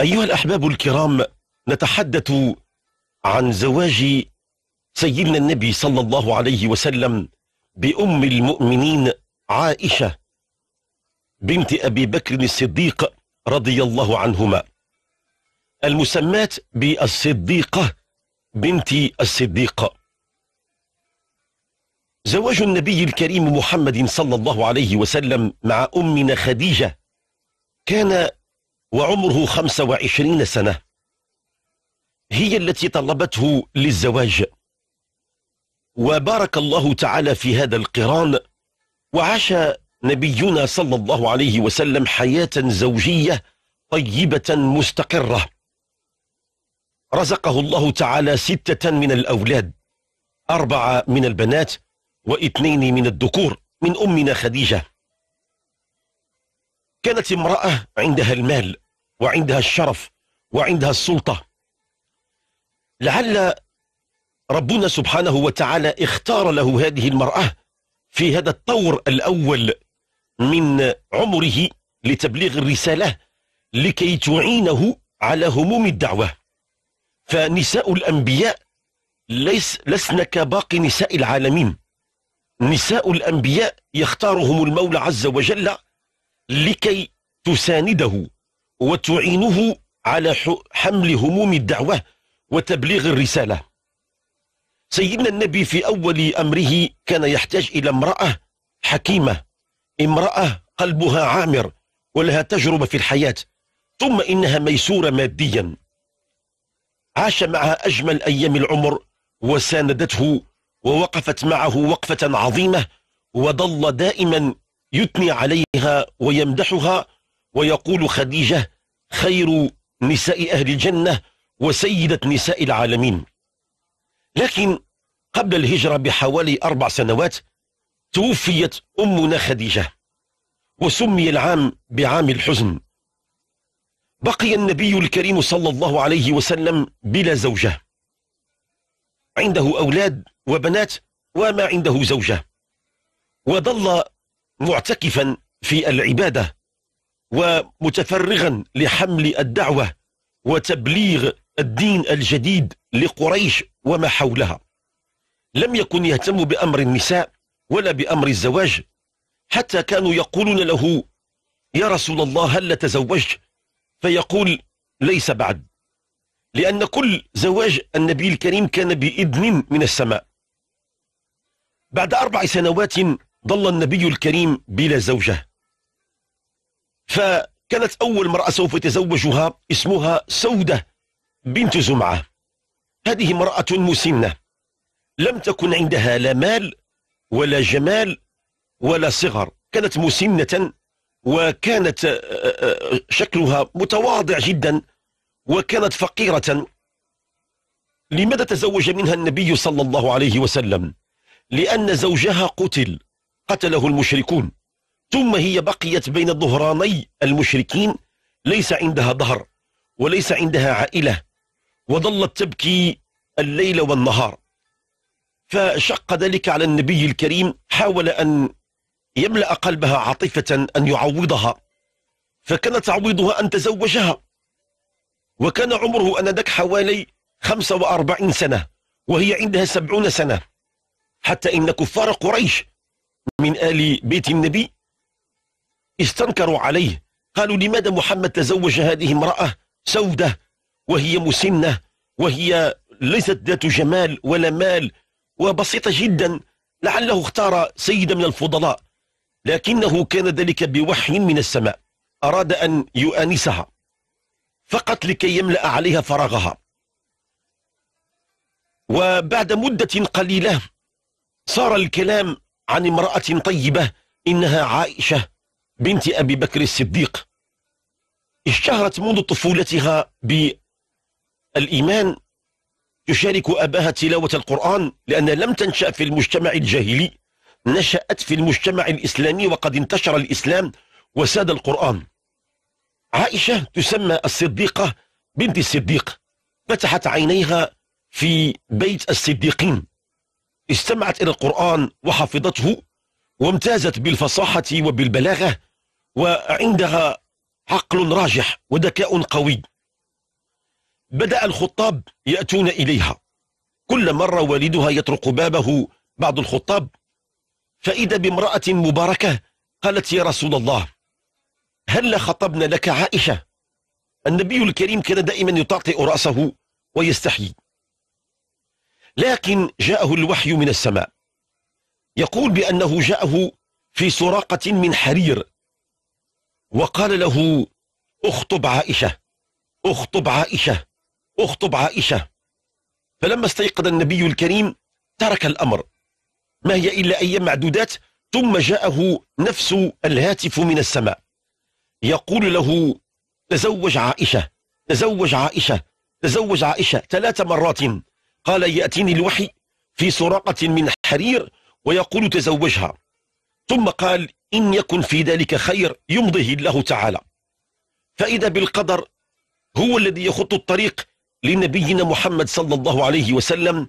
أيها الأحباب الكرام نتحدث عن زواج سيدنا النبي صلى الله عليه وسلم بأم المؤمنين عائشة بنت أبي بكر الصديق رضي الله عنهما المسمات بالصديقة بنت الصديق زواج النبي الكريم محمد صلى الله عليه وسلم مع أمنا خديجة كان وعمره 25 سنة هي التي طلبته للزواج وبارك الله تعالى في هذا القران وعاش نبينا صلى الله عليه وسلم حياة زوجية طيبة مستقرة رزقه الله تعالى ستة من الأولاد أربعة من البنات واثنين من الذكور من أمنا خديجة كانت امرأة عندها المال وعندها الشرف وعندها السلطة لعل ربنا سبحانه وتعالى اختار له هذه المرأة في هذا الطور الأول من عمره لتبليغ الرسالة لكي تعينه على هموم الدعوة فنساء الأنبياء ليس لسن كباقي نساء العالمين نساء الأنبياء يختارهم المولى عز وجل لكي تسانده وتعينه على حمل هموم الدعوة وتبليغ الرسالة سيدنا النبي في أول أمره كان يحتاج إلى امرأة حكيمة امرأة قلبها عامر ولها تجربة في الحياة ثم إنها ميسورة ماديا عاش معها أجمل أيام العمر وساندته ووقفت معه وقفة عظيمة وظل دائما يثني عليها ويمدحها ويقول خديجة خير نساء أهل الجنة وسيدة نساء العالمين لكن قبل الهجرة بحوالي أربع سنوات توفيت أمنا خديجة وسمي العام بعام الحزن بقي النبي الكريم صلى الله عليه وسلم بلا زوجة عنده أولاد وبنات وما عنده زوجة وظل معتكفا في العبادة ومتفرغا لحمل الدعوة وتبليغ الدين الجديد لقريش وما حولها لم يكن يهتم بأمر النساء ولا بأمر الزواج حتى كانوا يقولون له يا رسول الله هل تزوجت فيقول ليس بعد لأن كل زواج النبي الكريم كان بإذن من السماء بعد أربع سنوات ظل النبي الكريم بلا زوجه فكانت أول امرأة سوف يتزوجها اسمها سودة بنت زمعة هذه امرأة مسنة لم تكن عندها لا مال ولا جمال ولا صغر كانت مسنة وكانت آه، آه، آه، شكلها متواضع جدا وكانت فقيرة لماذا تزوج منها النبي صلى الله عليه وسلم لأن زوجها قتل قتله المشركون ثم هي بقيت بين ظهراني المشركين ليس عندها ظهر وليس عندها عائلة وظلت تبكي الليل والنهار فشق ذلك على النبي الكريم حاول أن يملأ قلبها عاطفة أن يعوضها فكان تعويضها أن تزوجها وكان عمره أنذاك حوالي 45 سنة وهي عندها 70 سنة حتى إن كفار قريش من آل بيت النبي استنكروا عليه قالوا لماذا محمد تزوج هذه امرأة سودة وهي مسنة وهي ليست ذات جمال ولا مال وبسيطة جدا لعله اختار سيدة من الفضلاء لكنه كان ذلك بوحي من السماء أراد أن يؤانسها فقط لكي يملأ عليها فراغها وبعد مدة قليلة صار الكلام عن امرأة طيبة إنها عائشة بنت أبي بكر الصديق اشتهرت منذ طفولتها بالإيمان تشارك أباها تلاوة القرآن لأن لم تنشأ في المجتمع الجاهلي نشأت في المجتمع الإسلامي وقد انتشر الإسلام وساد القرآن عائشة تسمى الصديقة بنت الصديق فتحت عينيها في بيت الصديقين استمعت إلى القرآن وحفظته وامتازت بالفصاحة وبالبلاغة وعندها عقل راجح وذكاء قوي بدأ الخطاب يأتون إليها كل مرة والدها يطرق بابه بعض الخطاب فإذا بامرأة مباركة قالت يا رسول الله هل خطبنا لك عائشة النبي الكريم كان دائما يطاطئ رأسه ويستحيي لكن جاءه الوحي من السماء يقول بأنه جاءه في سراقة من حرير وقال له اخطب عائشة اخطب عائشة اخطب عائشة فلما استيقظ النبي الكريم ترك الأمر ما هي إلا أيام معدودات ثم جاءه نفس الهاتف من السماء يقول له تزوج عائشة تزوج عائشة تزوج عائشة ثلاث مرات قال يأتيني الوحي في سراقة من حرير ويقول تزوجها ثم قال إن يكن في ذلك خير يمضيه الله تعالى فإذا بالقدر هو الذي يخط الطريق لنبينا محمد صلى الله عليه وسلم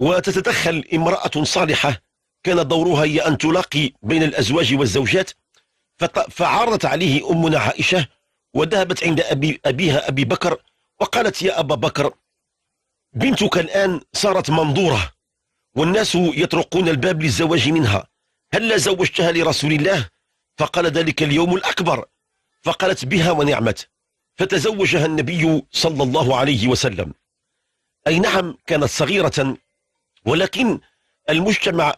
وتتدخل امرأة صالحة كان دورها هي أن تلاقي بين الأزواج والزوجات فعرضت عليه أمنا عائشة وذهبت عند أبي أبيها أبي بكر وقالت يا أبا بكر بنتك الآن صارت منظورة والناس يطرقون الباب للزواج منها هل زوجتها لرسول الله فقال ذلك اليوم الأكبر فقالت بها ونعمت فتزوجها النبي صلى الله عليه وسلم أي نعم كانت صغيرة ولكن المجتمع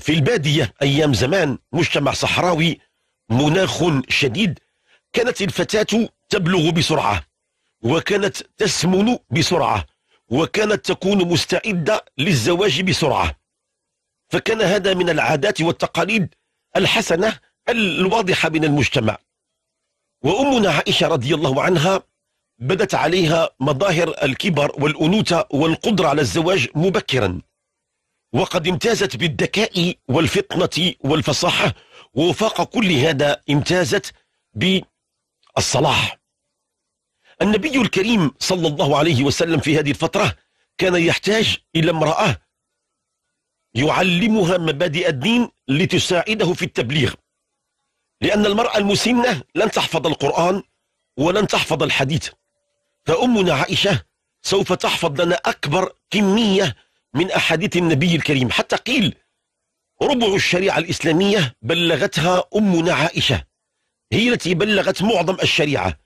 في البادية أيام زمان مجتمع صحراوي مناخ شديد كانت الفتاة تبلغ بسرعة وكانت تسمن بسرعة وكانت تكون مستعدة للزواج بسرعة فكان هذا من العادات والتقاليد الحسنة الواضحة من المجتمع وأمنا عائشة رضي الله عنها بدت عليها مظاهر الكبر والأنوثة والقدرة على الزواج مبكرا وقد امتازت بالذكاء والفطنة والفصاحة وفاق كل هذا امتازت بالصلاح النبي الكريم صلى الله عليه وسلم في هذه الفترة كان يحتاج إلى امرأة يعلمها مبادئ الدين لتساعده في التبليغ لأن المرأة المسنة لن تحفظ القرآن ولن تحفظ الحديث فأمنا عائشة سوف تحفظ لنا أكبر كمية من أحاديث النبي الكريم حتى قيل ربع الشريعة الإسلامية بلغتها أمنا عائشة هي التي بلغت معظم الشريعة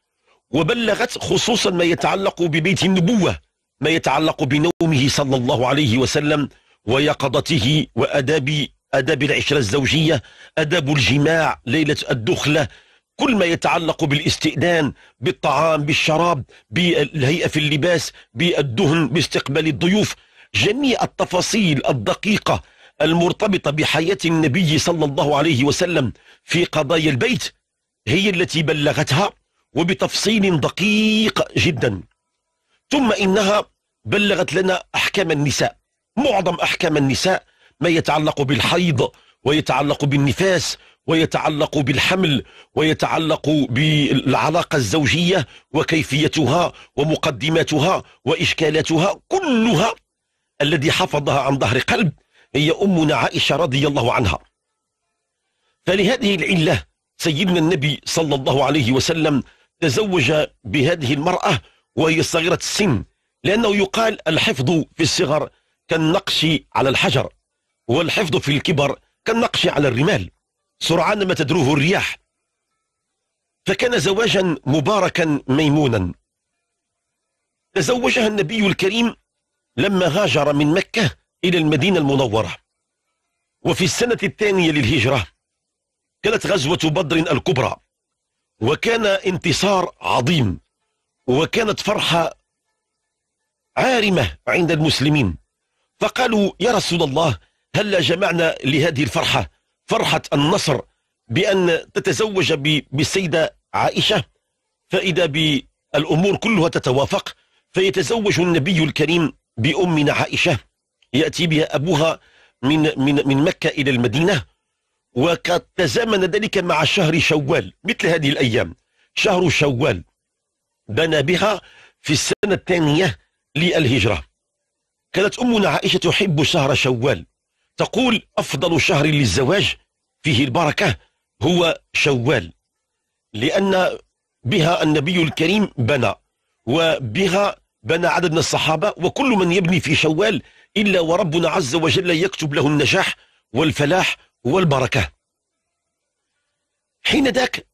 وبلغت خصوصا ما يتعلق ببيت النبوة ما يتعلق بنومه صلى الله عليه وسلم ويقظته وأداب أداب العشرة الزوجية أداب الجماع ليلة الدخلة كل ما يتعلق بالاستئذان بالطعام بالشراب بالهيئة في اللباس بالدهن باستقبال الضيوف جميع التفاصيل الدقيقة المرتبطة بحياة النبي صلى الله عليه وسلم في قضايا البيت هي التي بلغتها وبتفصيل دقيق جدا ثم إنها بلغت لنا أحكام النساء معظم أحكام النساء ما يتعلق بالحيض ويتعلق بالنفاس ويتعلق بالحمل ويتعلق بالعلاقة الزوجية وكيفيتها ومقدماتها وإشكالاتها كلها الذي حفظها عن ظهر قلب هي أمنا عائشة رضي الله عنها فلهذه العلة سيدنا النبي صلى الله عليه وسلم تزوج بهذه المرأة وهي صغيرة السن لأنه يقال الحفظ في الصغر كالنقش على الحجر والحفظ في الكبر كالنقش على الرمال سرعان ما تدروه الرياح فكان زواجا مباركا ميمونا تزوجها النبي الكريم لما هاجر من مكة إلى المدينة المنورة وفي السنة الثانية للهجرة كانت غزوة بدر الكبرى وكان انتصار عظيم وكانت فرحة عارمة عند المسلمين فقالوا يا رسول الله هل جمعنا لهذه الفرحة فرحة النصر بأن تتزوج بالسيدة عائشة فإذا بالأمور كلها تتوافق فيتزوج النبي الكريم بأمنا عائشة يأتي بها أبوها من, من, من مكة إلى المدينة وقد تزامن ذلك مع شهر شوال مثل هذه الأيام شهر شوال بنى بها في السنة الثانية للهجرة كانت أمنا عائشة تحب شهر شوال تقول أفضل شهر للزواج فيه البركة هو شوال لأن بها النبي الكريم بنى وبها بنى عدد من الصحابة وكل من يبني في شوال إلا وربنا عز وجل يكتب له النجاح والفلاح والبركة حين ذاك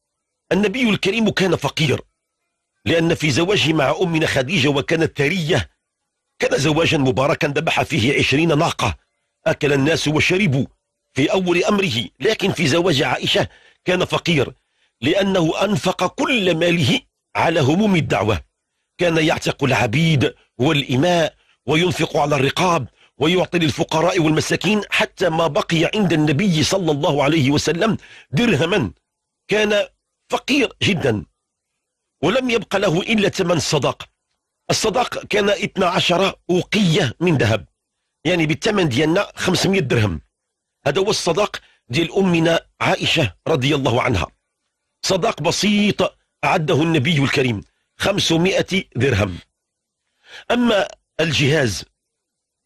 النبي الكريم كان فقير لأن في زواجه مع أمنا خديجة وكانت ثرية كان زواجا مباركا ذبح فيه عشرين ناقة أكل الناس وشربوا في أول أمره لكن في زواج عائشة كان فقير لأنه أنفق كل ماله على هموم الدعوة كان يعتق العبيد والإماء وينفق على الرقاب ويعطي للفقراء والمساكين حتى ما بقي عند النبي صلى الله عليه وسلم درهما كان فقير جدا ولم يبق له إلا ثمن الصداق الصداق كان 12 أوقية من ذهب يعني بالثمن ديالنا 500 درهم هذا هو الصداق ديال أمنا عائشة رضي الله عنها صداق بسيط أعده النبي الكريم 500 درهم أما الجهاز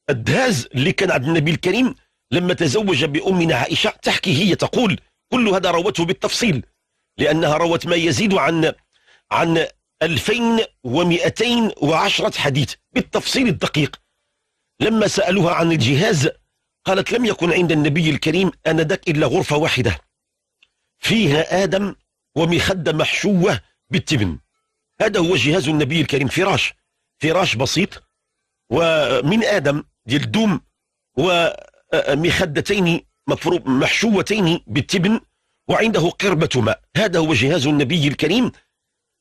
الدهاز اللي كان عند النبي الكريم لما تزوج بأمنا عائشة تحكي هي تقول كل هذا روته بالتفصيل لأنها روت ما يزيد عن عن 2210 حديث بالتفصيل الدقيق لما سألوها عن الجهاز قالت لم يكن عند النبي الكريم آنذاك إلا غرفة واحدة فيها آدم ومخدة محشوة بالتبن هذا هو جهاز النبي الكريم فراش فراش بسيط ومن آدم ديال الدوم ومخدتين آه، آه، مفروض محشوتين بالتبن وعنده قربة ماء هذا هو جهاز النبي الكريم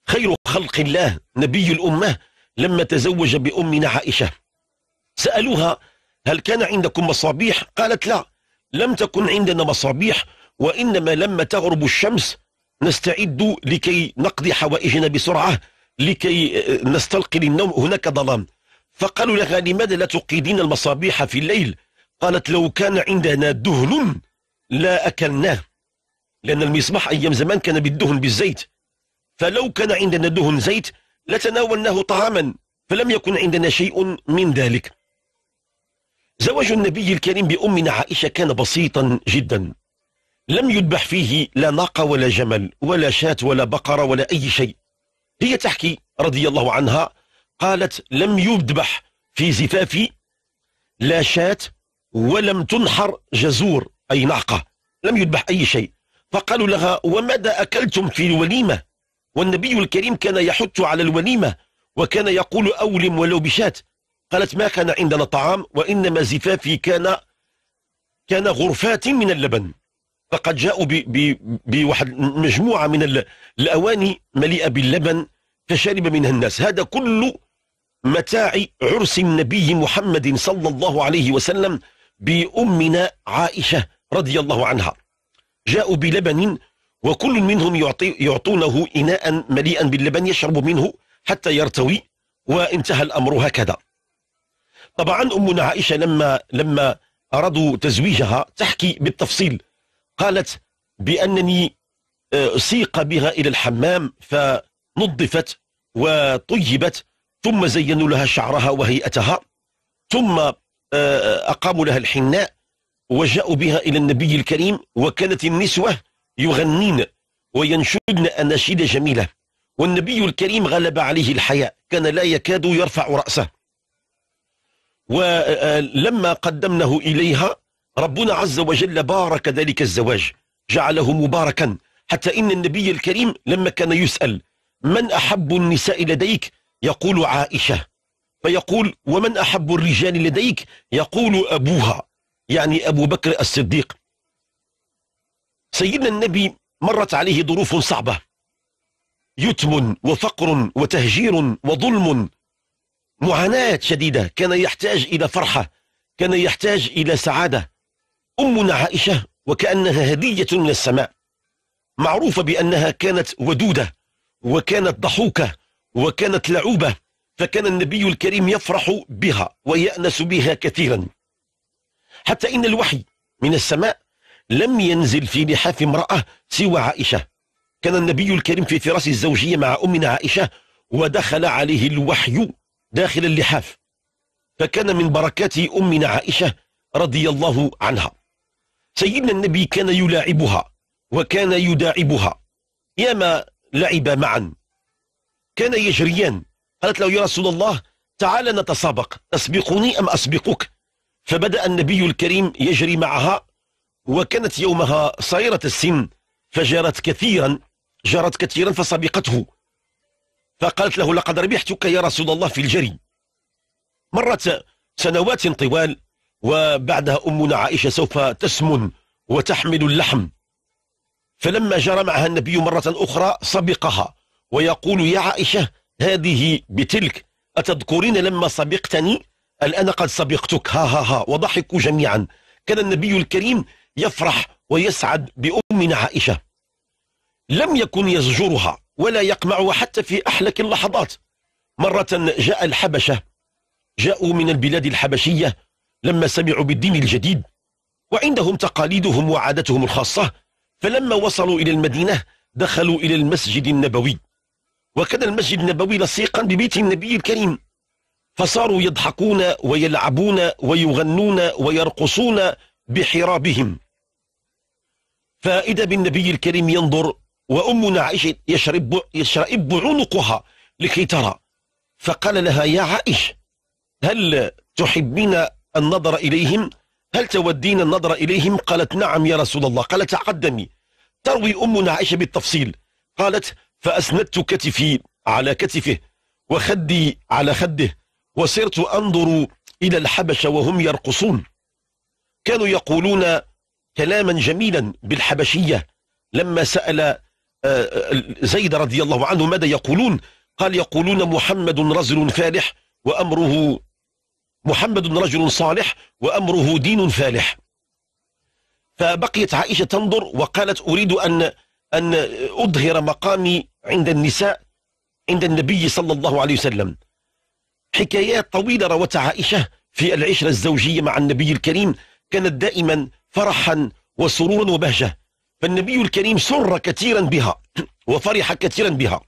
خير خلق الله نبي الأمة لما تزوج بأمنا عائشة سألوها هل كان عندكم مصابيح قالت لا لم تكن عندنا مصابيح وإنما لما تغرب الشمس نستعد لكي نقضي حوائجنا بسرعة لكي آه، نستلقي للنوم هناك ظلام فقالوا لها لماذا لا تقيدين المصابيح في الليل قالت لو كان عندنا دهن لا أكلناه لأن المصباح أيام زمان كان بالدهن بالزيت فلو كان عندنا دهن زيت لتناولناه طعاما فلم يكن عندنا شيء من ذلك زواج النبي الكريم بأمنا عائشة كان بسيطا جدا لم يذبح فيه لا ناقة ولا جمل ولا شاة ولا بقرة ولا أي شيء هي تحكي رضي الله عنها قالت لم يذبح في زفافي لا شاة ولم تنحر جزور أي نعقة لم يذبح أي شيء فقالوا لها وماذا أكلتم في الوليمة والنبي الكريم كان يحث على الوليمة وكان يقول أولم ولو بشات قالت ما كان عندنا طعام وإنما زفافي كان كان غرفات من اللبن فقد جاءوا بواحد مجموعة من الأواني مليئة باللبن فشرب منها الناس هذا كله متاع عرس النبي محمد صلى الله عليه وسلم بأمنا عائشة رضي الله عنها جاءوا بلبن وكل منهم يعطي يعطونه إناء مليئا باللبن يشرب منه حتى يرتوي وانتهى الأمر هكذا طبعا أمنا عائشة لما لما أرادوا تزويجها تحكي بالتفصيل قالت بأنني آه، سيق بها إلى الحمام فنظفت وطيبت ثم زينوا لها شعرها وهيئتها ثم آه، آه، أقاموا لها الحناء وجاءوا بها إلى النبي الكريم وكانت النسوة يغنين وينشدن أناشيد جميلة والنبي الكريم غلب عليه الحياء كان لا يكاد يرفع رأسه ولما آه، قدمنه إليها ربنا عز وجل بارك ذلك الزواج جعله مباركا حتى إن النبي الكريم لما كان يسأل من أحب النساء لديك يقول عائشة فيقول ومن أحب الرجال لديك يقول أبوها يعني أبو بكر الصديق سيدنا النبي مرت عليه ظروف صعبة يتم وفقر وتهجير وظلم معاناة شديدة كان يحتاج إلى فرحة كان يحتاج إلى سعادة أمنا عائشة وكأنها هدية من السماء معروفة بأنها كانت ودودة وكانت ضحوكة وكانت لعوبة فكان النبي الكريم يفرح بها ويأنس بها كثيرا حتى إن الوحي من السماء لم ينزل في لحاف امرأة سوى عائشة كان النبي الكريم في فراس الزوجية مع أمنا عائشة ودخل عليه الوحي داخل اللحاف فكان من بركات أمنا عائشة رضي الله عنها سيدنا النبي كان يلاعبها وكان يداعبها ياما لعب معا كان يجريان قالت له يا رسول الله تعال نتسابق تسبقني أم أسبقك فبدأ النبي الكريم يجري معها وكانت يومها صغيرة السن فجرت كثيرا جرت كثيرا فسبقته فقالت له لقد ربحتك يا رسول الله في الجري مرت سنوات طوال وبعدها أمنا عائشة سوف تسمن وتحمل اللحم فلما جرى معها النبي مرة أخرى سبقها ويقول يا عائشة هذه بتلك أتذكرين لما سبقتني الآن قد سبقتك ها ها ها وضحكوا جميعا كان النبي الكريم يفرح ويسعد بأمنا عائشة لم يكن يزجرها ولا يقمعها حتى في أحلك اللحظات مرة جاء الحبشة جاءوا من البلاد الحبشية لما سمعوا بالدين الجديد وعندهم تقاليدهم وعادتهم الخاصة فلما وصلوا إلى المدينة دخلوا إلى المسجد النبوي وكان المسجد النبوي لصيقا ببيت النبي الكريم فصاروا يضحكون ويلعبون ويغنون ويرقصون بحرابهم فإذا بالنبي الكريم ينظر وأمنا عائشة يشرب, يشرب عنقها لكي ترى فقال لها يا عائشة هل تحبين النظر إليهم هل تودين النظر إليهم قالت نعم يا رسول الله قالت تقدمي تروي أمنا عائشة بالتفصيل قالت فأسندت كتفي على كتفه وخدي على خده وصرت أنظر إلى الحبشة وهم يرقصون كانوا يقولون كلاما جميلا بالحبشية لما سأل آه، آه، زيد رضي الله عنه ماذا يقولون قال يقولون محمد رجل فالح وأمره محمد رجل صالح وأمره دين فالح فبقيت عائشة تنظر وقالت أريد أن أن أظهر مقامي عند النساء عند النبي صلى الله عليه وسلم حكايات طويلة روتها عائشة في العشرة الزوجية مع النبي الكريم كانت دائما فرحا وسرورا وبهجة فالنبي الكريم سر كثيرا بها وفرح كثيرا بها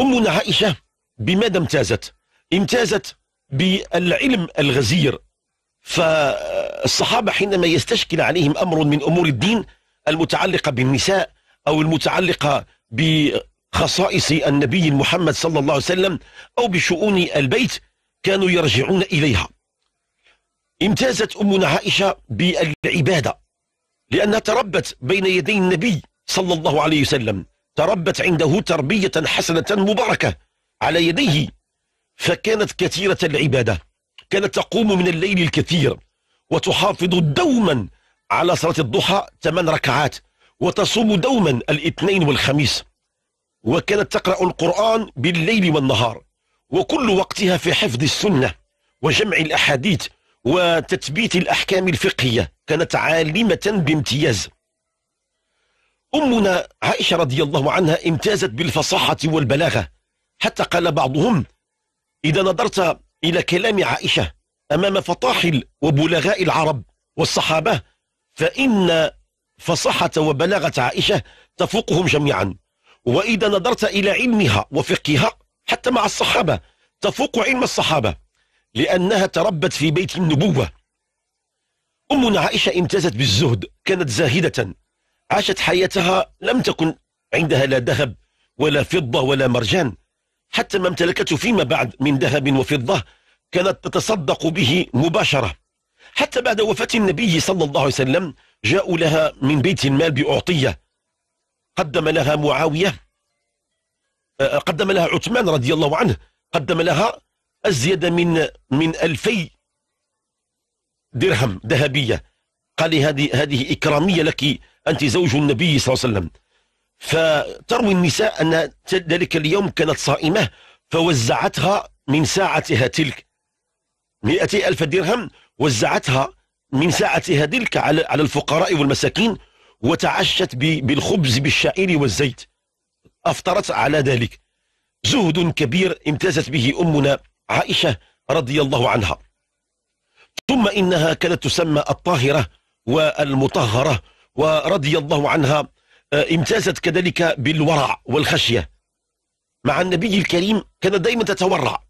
أمنا عائشة بماذا امتازت؟ امتازت بالعلم الغزير فالصحابة حينما يستشكل عليهم أمر من أمور الدين المتعلقة بالنساء أو المتعلقة بخصائص النبي محمد صلى الله عليه وسلم أو بشؤون البيت كانوا يرجعون إليها امتازت أمنا عائشة بالعبادة لأنها تربت بين يدي النبي صلى الله عليه وسلم تربت عنده تربية حسنة مباركة على يديه فكانت كثيرة العبادة كانت تقوم من الليل الكثير وتحافظ دوما على صلاة الضحى ثمان ركعات وتصوم دوما الاثنين والخميس وكانت تقرأ القرآن بالليل والنهار وكل وقتها في حفظ السنة وجمع الأحاديث وتثبيت الأحكام الفقهية كانت عالمة بامتياز أمنا عائشة رضي الله عنها امتازت بالفصاحة والبلاغة حتى قال بعضهم إذا نظرت إلى كلام عائشة أمام فطاحل وبلغاء العرب والصحابة فإن فصحة وبلاغة عائشة تفوقهم جميعا وإذا نظرت إلى علمها وفقهها حتى مع الصحابة تفوق علم الصحابة لأنها تربت في بيت النبوة أمنا عائشة امتازت بالزهد كانت زاهدة عاشت حياتها لم تكن عندها لا ذهب ولا فضة ولا مرجان حتى ما امتلكته فيما بعد من ذهب وفضة كانت تتصدق به مباشرة حتى بعد وفاة النبي صلى الله عليه وسلم جاءوا لها من بيت المال بأعطية قدم لها معاوية آه، قدم لها عثمان رضي الله عنه قدم لها أزيد من من ألفي درهم ذهبية قال هذه هذه إكرامية لك أنت زوج النبي صلى الله عليه وسلم فتروي النساء أن ذلك اليوم كانت صائمة فوزعتها من ساعتها تلك مئتي ألف درهم وزعتها من ساعتها تلك على على الفقراء والمساكين وتعشت بالخبز بالشعير والزيت أفطرت على ذلك زهد كبير امتازت به أمنا عائشة رضي الله عنها ثم إنها كانت تسمى الطاهرة والمطهرة ورضي الله عنها آه، امتازت كذلك بالورع والخشية مع النبي الكريم كانت دائما تتورع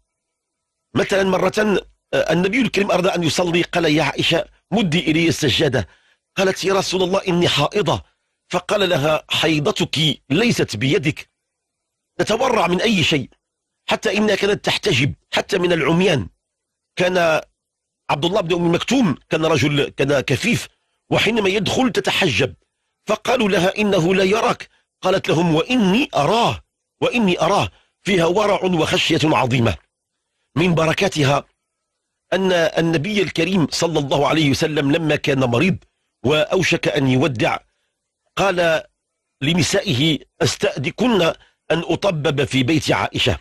مثلا مرة آه، النبي الكريم أراد أن يصلي قال يا عائشة مدي إلي السجادة قالت يا رسول الله إني حائضة فقال لها حيضتك ليست بيدك تتورع من أي شيء حتى إنها كانت تحتجب حتى من العميان كان عبد الله بن أم مكتوم كان رجل كان كفيف وحينما يدخل تتحجب فقالوا لها إنه لا يراك قالت لهم وإني أراه وإني أراه فيها ورع وخشية عظيمة من بركاتها أن النبي الكريم صلى الله عليه وسلم لما كان مريض وأوشك أن يودع قال لنسائه أستأذكن أن أطبب في بيت عائشة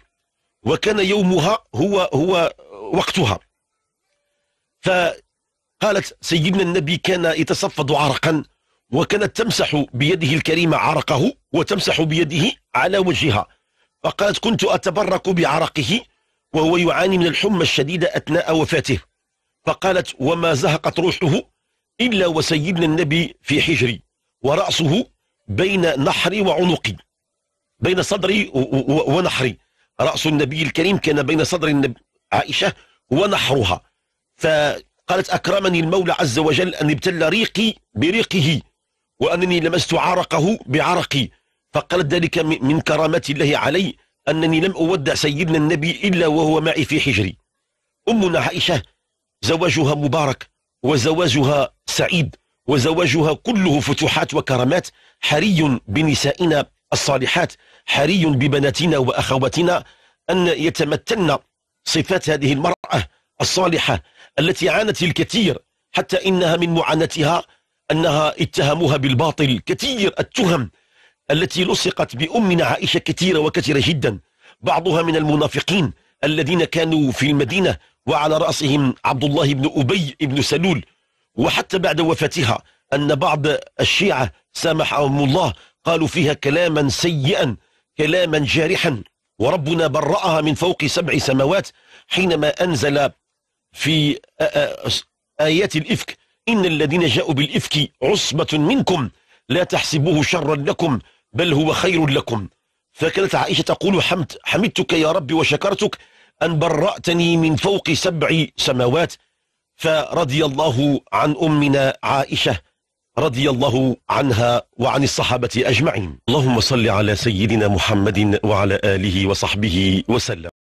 وكان يومها هو هو وقتها فقالت سيدنا النبي كان يتصفد عرقا وكانت تمسح بيده الكريمة عرقه وتمسح بيده على وجهها فقالت كنت أتبرك بعرقه وهو يعاني من الحمى الشديدة أثناء وفاته فقالت وما زهقت روحه إلا وسيدنا النبي في حجري ورأسه بين نحري وعنقي بين صدري ونحري رأس النبي الكريم كان بين صدر النبي عائشة ونحرها فقالت أكرمني المولى عز وجل أن ابتل ريقي بريقه وأنني لمست عرقه بعرقي فقالت ذلك من كرامة الله علي أنني لم أودع سيدنا النبي إلا وهو معي في حجري أمنا عائشة زواجها مبارك وزواجها سعيد وزواجها كله فتوحات وكرامات حري بنسائنا الصالحات حري ببناتنا وأخواتنا أن يتمتن صفات هذه المرأة الصالحة التي عانت الكثير حتى إنها من معاناتها أنها اتهموها بالباطل كثير التهم التي لصقت بأمنا عائشة كثيرة وكثيرة جدا بعضها من المنافقين الذين كانوا في المدينة وعلى رأسهم عبد الله بن أبي بن سلول وحتى بعد وفاتها أن بعض الشيعة سامحهم الله قالوا فيها كلاما سيئا كلاما جارحا وربنا برأها من فوق سبع سماوات حينما أنزل في آيات الإفك إن الذين جاءوا بالإفك عصبة منكم لا تحسبوه شرا لكم بل هو خير لكم فكانت عائشة تقول حمد حمدتك يا رب وشكرتك أن برأتني من فوق سبع سماوات فرضي الله عن أمنا عائشة رضي الله عنها وعن الصحابة أجمعين اللهم صل على سيدنا محمد وعلى آله وصحبه وسلم